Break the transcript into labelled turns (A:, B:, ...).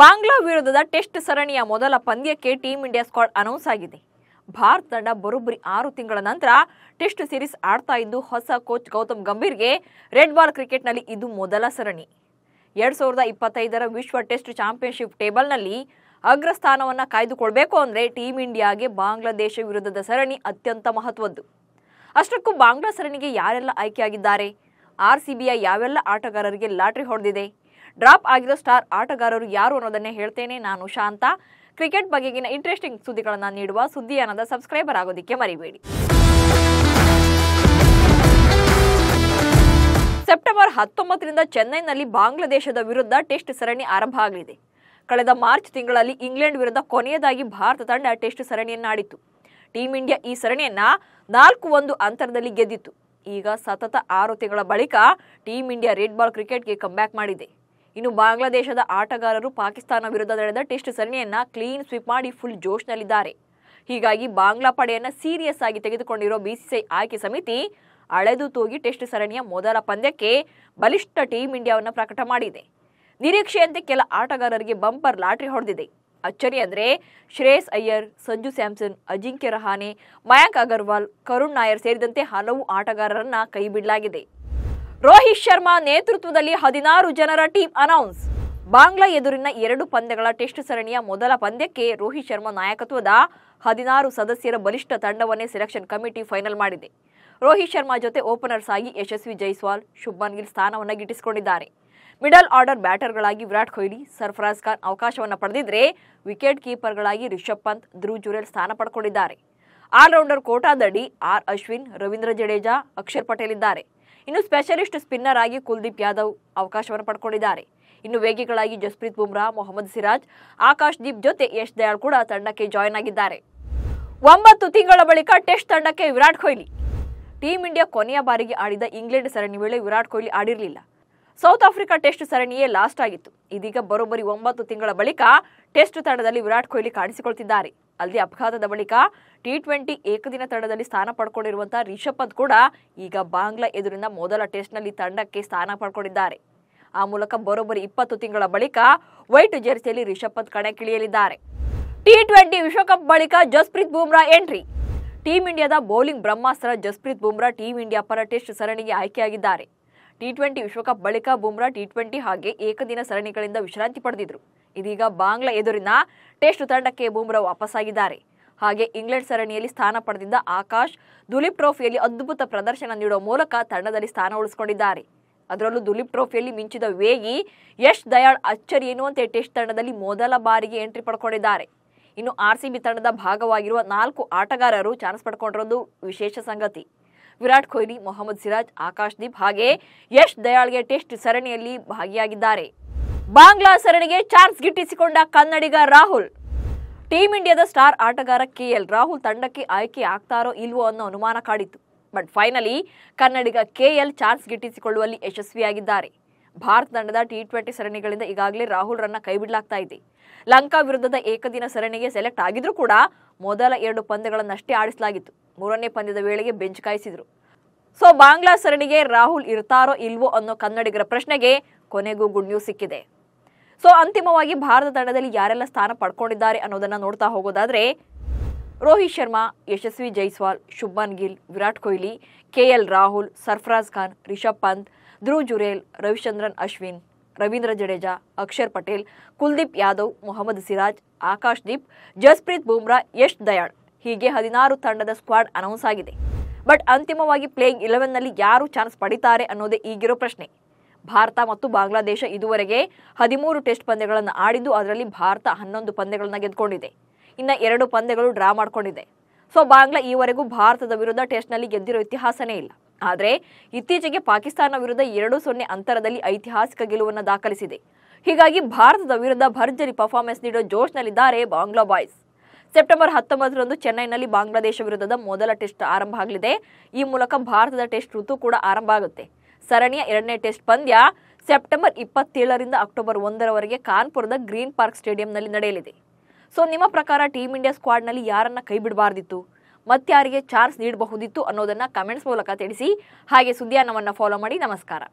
A: ಬಾಂಗ್ಲಾ ವಿರುದ್ಧದ ಟೆಸ್ಟ್ ಸರಣಿಯ ಮೊದಲ ಪಂದ್ಯಕ್ಕೆ ಟೀಂ ಇಂಡಿಯಾ ಸ್ಕ್ವಾಡ್ ಅನೌನ್ಸ್ ಆಗಿದೆ ಭಾರತ ತಂಡ ಬರೋಬ್ಬರಿ ಆರು ತಿಂಗಳ ನಂತರ ಟೆಸ್ಟ್ ಸೀರೀಸ್ ಆಡ್ತಾ ಇದ್ದು ಹೊಸ ಕೋಚ್ ಗೌತಮ್ ಗಂಭೀರ್ಗೆ ರೆಡ್ ಬಾಲ್ ಕ್ರಿಕೆಟ್ನಲ್ಲಿ ಇದು ಮೊದಲ ಸರಣಿ ಎರಡು ಸಾವಿರದ ಇಪ್ಪತ್ತೈದರ ವಿಶ್ವ ಟೆಸ್ಟ್ ಚಾಂಪಿಯನ್ಶಿಪ್ ಟೇಬಲ್ನಲ್ಲಿ ಅಗ್ರ ಸ್ಥಾನವನ್ನು ಕಾಯ್ದುಕೊಳ್ಬೇಕು ಅಂದರೆ ಟೀಂ ಇಂಡಿಯಾಗೆ ಬಾಂಗ್ಲಾದೇಶ ವಿರುದ್ಧದ ಸರಣಿ ಅತ್ಯಂತ ಮಹತ್ವದ್ದು ಅಷ್ಟಕ್ಕೂ ಬಾಂಗ್ಲಾ ಸರಣಿಗೆ ಯಾರೆಲ್ಲ ಆಯ್ಕೆಯಾಗಿದ್ದಾರೆ ಆರ್ ಸಿ ಯಾವೆಲ್ಲ ಆಟಗಾರರಿಗೆ ಲಾಟ್ರಿ ಹೊಡೆದಿದೆ ಡ್ರಾಪ್ ಆಗಿರೋ ಸ್ಟಾರ್ ಆಟಗಾರರು ಯಾರು ಅನ್ನೋದನ್ನೇ ಹೇಳ್ತೇನೆ ನಾನು ಶಾಂತ ಕ್ರಿಕೆಟ್ ಬಗೆಗಿನ ಇಂಟ್ರೆಸ್ಟಿಂಗ್ ಸುದ್ದಿಗಳನ್ನು ನೀಡುವ ಸುದ್ದಿಯಾನದ ಸಬ್ಸ್ಕ್ರೈಬರ್ ಆಗೋದಕ್ಕೆ ಮರಿಬೇಡಿ ಸೆಪ್ಟೆಂಬರ್ ಹತ್ತೊಂಬತ್ತರಿಂದ ಚೆನ್ನೈನಲ್ಲಿ ಬಾಂಗ್ಲಾದೇಶದ ವಿರುದ್ಧ ಟೆಸ್ಟ್ ಸರಣಿ ಆರಂಭ ಆಗಲಿದೆ ಕಳೆದ ಮಾರ್ಚ್ ತಿಂಗಳಲ್ಲಿ ಇಂಗ್ಲೆಂಡ್ ವಿರುದ್ಧ ಕೊನೆಯದಾಗಿ ಭಾರತ ತಂಡ ಟೆಸ್ಟ್ ಸರಣಿಯನ್ನಾಡಿತ್ತು ಟೀಂ ಇಂಡಿಯಾ ಈ ಸರಣಿಯನ್ನ ನಾಲ್ಕು ಒಂದು ಅಂತರದಲ್ಲಿ ಗೆದ್ದಿತ್ತು ಈಗ ಸತತ ಆರು ತಿಂಗಳ ಬಳಿಕ ಟೀಂ ಇಂಡಿಯಾ ರೆಡ್ ಬಾಲ್ ಕ್ರಿಕೆಟ್ಗೆ ಕಮ್ಬ್ಯಾಕ್ ಮಾಡಿದೆ ಇನ್ನು ಬಾಂಗ್ಲಾದೇಶದ ಆಟಗಾರರು ಪಾಕಿಸ್ತಾನ ವಿರುದ್ಧ ನಡೆದ ಟೆಸ್ಟ್ ಸರಣಿಯನ್ನ ಕ್ಲೀನ್ ಸ್ವೀಪ್ ಮಾಡಿ ಫುಲ್ ಜೋಶ್ನಲ್ಲಿದ್ದಾರೆ ಹೀಗಾಗಿ ಬಾಂಗ್ಲಾ ಪಡೆಯನ್ನು ಸೀರಿಯಸ್ ಆಗಿ ತೆಗೆದುಕೊಂಡಿರೋ ಬಿಸಿಸಿಐ ಆಯ್ಕೆ ಸಮಿತಿ ಅಳೆದು ತೂಗಿ ಟೆಸ್ಟ್ ಸರಣಿಯ ಮೊದಲ ಪಂದ್ಯಕ್ಕೆ ಬಲಿಷ್ಠ ಟೀಂ ಇಂಡಿಯಾವನ್ನು ಪ್ರಕಟ ಮಾಡಿದೆ ನಿರೀಕ್ಷೆಯಂತೆ ಕೆಲ ಆಟಗಾರರಿಗೆ ಬಂಪರ್ ಲಾಟ್ರಿ ಹೊಡೆದಿದೆ ಅಚ್ಚರಿ ಅಂದರೆ ಶ್ರೇಯಸ್ ಅಯ್ಯರ್ ಸಂಜು ಸ್ಯಾಮ್ಸನ್ ಅಜಿಂಕ್ಯ ರಹಾನೆ ಮಯಾಂಕ್ ಅಗರ್ವಾಲ್ ಕರುಣ್ ನಾಯರ್ ಸೇರಿದಂತೆ ಹಲವು ಆಟಗಾರರನ್ನ ಕೈಬಿಡಲಾಗಿದೆ ರೋಹಿತ್ ಶರ್ಮಾ ನೇತೃತ್ವದಲ್ಲಿ ಹದಿನಾರು ಜನರ ಟೀಮ್ ಅನೌನ್ಸ್ ಬಾಂಗ್ಲಾ ಎದುರಿನ ಎರಡು ಪಂದ್ಯಗಳ ಟೆಸ್ಟ್ ಸರಣಿಯ ಮೊದಲ ಪಂದ್ಯಕ್ಕೆ ರೋಹಿತ್ ಶರ್ಮಾ ನಾಯಕತ್ವದ ಹದಿನಾರು ಸದಸ್ಯರ ಬಲಿಷ್ಠ ತಂಡವನ್ನೇ ಸೆಲೆಕ್ಷನ್ ಕಮಿಟಿ ಫೈನಲ್ ಮಾಡಿದೆ ರೋಹಿತ್ ಶರ್ಮಾ ಜೊತೆ ಓಪನರ್ಸ್ ಆಗಿ ಯಶಸ್ವಿ ಜೈಸ್ವಾಲ್ ಶುಭ್ಮನ್ ಗಿಲ್ ಸ್ಥಾನವನ್ನು ಗಿಟ್ಟಿಸಿಕೊಂಡಿದ್ದಾರೆ ಮಿಡಲ್ ಆರ್ಡರ್ ಬ್ಯಾಟರ್ಗಳಾಗಿ ವಿರಾಟ್ ಕೊಹ್ಲಿ ಸರ್ಫರಾಜ್ ಖಾನ್ ಅವಕಾಶವನ್ನು ಪಡೆದಿದ್ರೆ ವಿಕೆಟ್ ಕೀಪರ್ಗಳಾಗಿ ರಿಷಬ್ ಪಂತ್ ಧ್ರುವ್ ಜುರೇಲ್ ಸ್ಥಾನ ಪಡ್ಕೊಂಡಿದ್ದಾರೆ ಆಲ್ರೌಂಡರ್ ಕೋಟಾದಡಿ ಆರ್ ಅಶ್ವಿನ್ ರವೀಂದ್ರ ಜಡೇಜಾ ಅಕ್ಷರ್ ಪಟೇಲ್ ಇದ್ದಾರೆ ಇನ್ನು ಸ್ಪೆಷಲಿಸ್ಟ್ ಸ್ಪಿನ್ನರ್ ಆಗಿ ಕುಲ್ದೀಪ್ ಯಾದವ್ ಅವಕಾಶವನ್ನು ಪಡ್ಕೊಂಡಿದ್ದಾರೆ ಇನ್ನು ವೇಗಿಗಳಾಗಿ ಜಸ್ಪ್ರೀತ್ ಬುಮ್ರಾ ಮೊಹಮ್ಮದ್ ಸಿರಾಜ್ ಆಕಾಶ್ ದೀಪ್ ಜೊತೆ ಯಶ್ ದಯಾಳ್ ಕೂಡ ತಂಡಕ್ಕೆ ಜಾಯ್ನ್ ಆಗಿದ್ದಾರೆ ಒಂಬತ್ತು ತಿಂಗಳ ಬಳಿಕ ಟೆಸ್ಟ್ ತಂಡಕ್ಕೆ ವಿರಾಟ್ ಕೊಹ್ಲಿ ಟೀಂ ಇಂಡಿಯಾ ಕೊನೆಯ ಬಾರಿಗೆ ಆಡಿದ ಇಂಗ್ಲೆಂಡ್ ಸರಣಿ ವೇಳೆ ವಿರಾಟ್ ಕೊಹ್ಲಿ ಆಡಿರಲಿಲ್ಲ ಸೌತ್ ಆಫ್ರಿಕಾ ಟೆಸ್ಟ್ ಸರಣಿಯೇ ಲಾಸ್ಟ್ ಆಗಿತ್ತು ಇದೀಗ ಬರೋಬ್ಬರಿ ಒಂಬತ್ತು ತಿಂಗಳ ಬಳಿಕ ಟೆಸ್ಟ್ ತಂಡದಲ್ಲಿ ವಿರಾಟ್ ಕೊಹ್ಲಿ ಕಾಣಿಸಿಕೊಳ್ತಿದ್ದಾರೆ ಅಲ್ಲದೆ ಅಪಘಾತದ ಬಳಿಕ ಟಿ ಟ್ವೆಂಟಿ ಏಕದಿನ ತಂಡದಲ್ಲಿ ಸ್ಥಾನ ಪಡ್ಕೊಂಡಿರುವಂತಹ ರಿಷಬ್ ಪಂತ್ ಕೂಡ ಈಗ ಬಾಂಗ್ಲಾ ಎದುರಿನ ಮೊದಲ ಟೆಸ್ಟ್ನಲ್ಲಿ ತಂಡಕ್ಕೆ ಸ್ಥಾನ ಪಡ್ಕೊಂಡಿದ್ದಾರೆ ಆ ಮೂಲಕ ಬರೋಬ್ಬರಿ ಇಪ್ಪತ್ತು ತಿಂಗಳ ಬಳಿಕ ವೈಟ್ ಜೆರ್ಸಿಯಲ್ಲಿ ರಿಷಬ್ ಪಂತ್ ಕಣಕ್ಕಿಳಿಯಲಿದ್ದಾರೆ ಟಿ ಟ್ವೆಂಟಿ ವಿಶ್ವಕಪ್ ಬಳಿಕ ಜಸ್ಪ್ರೀತ್ ಬೂಮ್ರಾ ಎಂಟ್ರಿ ಟೀಂ ಇಂಡಿಯಾದ ಬೌಲಿಂಗ್ ಬ್ರಹ್ಮಾಸ್ತ್ರ ಜಸ್ಪ್ರೀತ್ ಬೂಮ್ರಾ ಟೀಂ ಇಂಡಿಯಾ ಪರ ಟೆಸ್ಟ್ ಸರಣಿಗೆ ಆಯ್ಕೆಯಾಗಿದ್ದಾರೆ ಟಿ ಟ್ವೆಂಟಿ ವಿಶ್ವಕಪ್ ಬಳಿಕ ಬುಮ್ರಾ ಟಿ ಟ್ವೆಂಟಿ ಹಾಗೆ ಏಕದಿನ ಸರಣಿಗಳಿಂದ ವಿಶ್ರಾಂತಿ ಪಡೆದಿದ್ರು ಇದೀಗ ಬಾಂಗ್ಲಾ ಎದುರಿನ ಟೆಸ್ಟ್ ತಂಡಕ್ಕೆ ಬುಮ್ರಾ ವಾಪಸ್ಸಾಗಿದ್ದಾರೆ ಹಾಗೆ ಇಂಗ್ಲೆಂಡ್ ಸರಣಿಯಲ್ಲಿ ಸ್ಥಾನ ಪಡೆದಿದ್ದ ಆಕಾಶ್ ದುಲೀಪ್ ಟ್ರೋಫಿಯಲ್ಲಿ ಅದ್ಭುತ ಪ್ರದರ್ಶನ ನೀಡುವ ಮೂಲಕ ತಂಡದಲ್ಲಿ ಸ್ಥಾನ ಉಳಿಸಿಕೊಂಡಿದ್ದಾರೆ ಅದರಲ್ಲೂ ದುಲೀಪ್ ಟ್ರೋಫಿಯಲ್ಲಿ ಮಿಂಚಿದ ವೇಗಿ ಯಶ್ ದಯಾಳ್ ಅಚ್ಚರಿ ಎನ್ನುವಂತೆ ಟೆಸ್ಟ್ ತಂಡದಲ್ಲಿ ಮೊದಲ ಬಾರಿಗೆ ಎಂಟ್ರಿ ಪಡ್ಕೊಂಡಿದ್ದಾರೆ ಇನ್ನು ಆರ್ ಸಿ ಬಿ ತಂಡದ ಭಾಗವಾಗಿರುವ ನಾಲ್ಕು ಆಟಗಾರರು ಚಾನ್ಸ್ ಪಡ್ಕೊಂಡಿರೋದು ವಿಶೇಷ ಸಂಗತಿ ವಿರಾಟ್ ಕೊಹ್ಲಿ ಮೊಹಮ್ಮದ್ ಸಿರಾಜ್ ಆಕಾಶ್ದೀಪ್ ಹಾಗೆ ಯಶ್ ದಯಾಳ್ಗೆ ಟೆಸ್ಟ್ ಸರಣಿಯಲ್ಲಿ ಭಾಗಿಯಾಗಿದ್ದಾರೆ ಬಾಂಗ್ಲಾ ಸರಣಿಗೆ ಚಾನ್ಸ್ ಗಿಟ್ಟಿಸಿಕೊಂಡ ಕನ್ನಡಿಗ ರಾಹುಲ್ ಟೀಂ ಇಂಡಿಯಾದ ಸ್ಟಾರ್ ಆಟಗಾರ ಕೆಎಲ್ ರಾಹುಲ್ ತಂಡಕ್ಕೆ ಆಯ್ಕೆ ಆಗ್ತಾರೋ ಇಲ್ವೋ ಅನ್ನೋ ಅನುಮಾನ ಕಾಡಿತ್ತು ಬಟ್ ಫೈನಲಿ ಕನ್ನಡಿಗ ಕೆಎಲ್ ಚಾನ್ಸ್ ಗಿಟ್ಟಿಸಿಕೊಳ್ಳುವಲ್ಲಿ ಯಶಸ್ವಿಯಾಗಿದ್ದಾರೆ ಭಾರತ ತಂಡದ ಟಿ ಟ್ವೆಂಟಿ ಸರಣಿಗಳಿಂದ ಈಗಾಗಲೇ ರನ್ನ ಕೈ ಬಿಡಲಾಗ್ತಾ ಇದೆ ಲಂಕಾ ವಿರುದ್ಧದ ಏಕದಿನ ಸರಣಿಗೆ ಸೆಲೆಕ್ಟ್ ಆಗಿದ್ರು ಕೂಡ ಮೊದಲ ಎರಡು ಪಂದ್ಯಗಳನ್ನಷ್ಟೇ ಆಡಿಸಲಾಗಿತ್ತು ಮೂರನೇ ಪಂದ್ಯದ ವೇಳೆಗೆ ಬೆಂಚ್ ಕಾಯಿಸಿದ್ರು ಸೊ ಬಾಂಗ್ಲಾ ಸರಣಿಗೆ ರಾಹುಲ್ ಇರ್ತಾರೋ ಇಲ್ವೋ ಅನ್ನೋ ಕನ್ನಡಿಗರ ಪ್ರಶ್ನೆಗೆ ಕೊನೆಗೂ ಗುಡ್ ನ್ಯೂಸ್ ಸಿಕ್ಕಿದೆ ಸೊ ಅಂತಿಮವಾಗಿ ಭಾರತ ತಂಡದಲ್ಲಿ ಯಾರೆಲ್ಲ ಸ್ಥಾನ ಪಡ್ಕೊಂಡಿದ್ದಾರೆ ಅನ್ನೋದನ್ನ ನೋಡ್ತಾ ಹೋಗೋದಾದ್ರೆ ರೋಹಿತ್ ಶರ್ಮಾ ಯಶಸ್ವಿ ಜೈಸ್ವಾಲ್ ಶುಭನ್ ಗಿಲ್ ವಿರಾಟ್ ಕೊಹ್ಲಿ ಕೆ ಎಲ್ ರಾಹುಲ್ ಸರ್ಫರಾಜ್ ಖಾನ್ ರಿಷಬ್ ಪಂತ್ ಧ್ರುವ್ ಜುರೇಲ್ ರವಿಚಂದ್ರನ್ ಅಶ್ವಿನ್ ರವೀಂದ್ರ ಜಡೇಜಾ ಅಕ್ಷರ್ ಪಟೇಲ್ ಕುಲ್ದೀಪ್ ಯಾದವ್ ಮೊಹಮ್ಮದ್ ಸಿರಾಜ್ ಆಕಾಶ್ ದೀಪ್ ಜಸ್ಪ್ರೀತ್ ಬುಮ್ರಾ ಯಶ್ ದಯಾಳ್ ಹೀಗೆ ಹದಿನಾರು ತಂಡದ ಸ್ಕ್ವಾಡ್ ಅನೌನ್ಸ್ ಆಗಿದೆ ಬಟ್ ಅಂತಿಮವಾಗಿ ಪ್ಲೇಯಿಂಗ್ ಇಲೆವೆನ್ನಲ್ಲಿ ಯಾರು ಚಾನ್ಸ್ ಪಡಿತಾರೆ ಅನ್ನೋದೇ ಈಗಿರೋ ಪ್ರಶ್ನೆ ಭಾರತ ಮತ್ತು ಬಾಂಗ್ಲಾದೇಶ ಇದುವರೆಗೆ ಹದಿಮೂರು ಟೆಸ್ಟ್ ಪಂದ್ಯಗಳನ್ನು ಆಡಿದ್ದು ಅದರಲ್ಲಿ ಭಾರತ ಹನ್ನೊಂದು ಪಂದ್ಯಗಳನ್ನು ಗೆದ್ದುಕೊಂಡಿದೆ ಇನ್ನು ಎರಡು ಪಂದ್ಯಗಳು ಡ್ರಾ ಮಾಡಿಕೊಂಡಿದೆ ಸೊ ಬಾಂಗ್ಲಾ ಈವರೆಗೂ ಭಾರತದ ವಿರುದ್ಧ ಟೆಸ್ಟ್ನಲ್ಲಿ ಗೆದ್ದಿರೋ ಇತಿಹಾಸನೇ ಇಲ್ಲ ಆದರೆ ಇತ್ತೀಚೆಗೆ ಪಾಕಿಸ್ತಾನ ವಿರುದ್ಧ ಎರಡು ಸೊನ್ನೆ ಅಂತರದಲ್ಲಿ ಐತಿಹಾಸಿಕ ಗೆಲುವನ್ನು ದಾಖಲಿಸಿದೆ ಹೀಗಾಗಿ ಭಾರತದ ವಿರುದ್ಧ ಭರ್ಜರಿ ಪರ್ಫಾರ್ಮೆನ್ಸ್ ನೀಡೋ ಜೋಶ್ನಲ್ಲಿದ್ದಾರೆ ಬಾಂಗ್ಲಾ ಬಾಯ್ಸ್ ಸೆಪ್ಟೆಂಬರ್ ಹತ್ತೊಂಬತ್ತರಂದು ಚೆನ್ನೈನಲ್ಲಿ ಬಾಂಗ್ಲಾದೇಶ ವಿರುದ್ಧದ ಮೊದಲ ಟೆಸ್ಟ್ ಆರಂಭ ಆಗಲಿದೆ ಈ ಮೂಲಕ ಭಾರತದ ಟೆಸ್ಟ್ ಋತು ಕೂಡ ಆರಂಭ ಆಗುತ್ತೆ ಸರಣಿಯ ಎರಡನೇ ಟೆಸ್ಟ್ ಪಂದ್ಯ ಸೆಪ್ಟೆಂಬರ್ ಇಪ್ಪತ್ತೇಳರಿಂದ ಅಕ್ಟೋಬರ್ ಒಂದರವರೆಗೆ ಕಾನ್ಪುರದ ಗ್ರೀನ್ ಪಾರ್ಕ್ ಸ್ಟೇಡಿಯಂನಲ್ಲಿ ನಡೆಯಲಿದೆ ಸೊ ನಿಮ್ಮ ಪ್ರಕಾರ ಟೀಮ್ ಇಂಡಿಯಾ ಸ್ಕ್ವಾಡ್ನಲ್ಲಿ ಯಾರನ್ನ ಕೈ ಬಿಡಬಾರ್ದಿತ್ತು ಮತ್ಯಾರಿಗೆ ಚಾರ್ಜ್ ನೀಡಬಹುದಿತ್ತು ಅನ್ನೋದನ್ನ ಕಮೆಂಟ್ಸ್ ಮೂಲಕ ತಿಳಿಸಿ ಹಾಗೆ ಸುದ್ಯಾನವನ್ನ ಫಾಲೋ ಮಾಡಿ ನಮಸ್ಕಾರ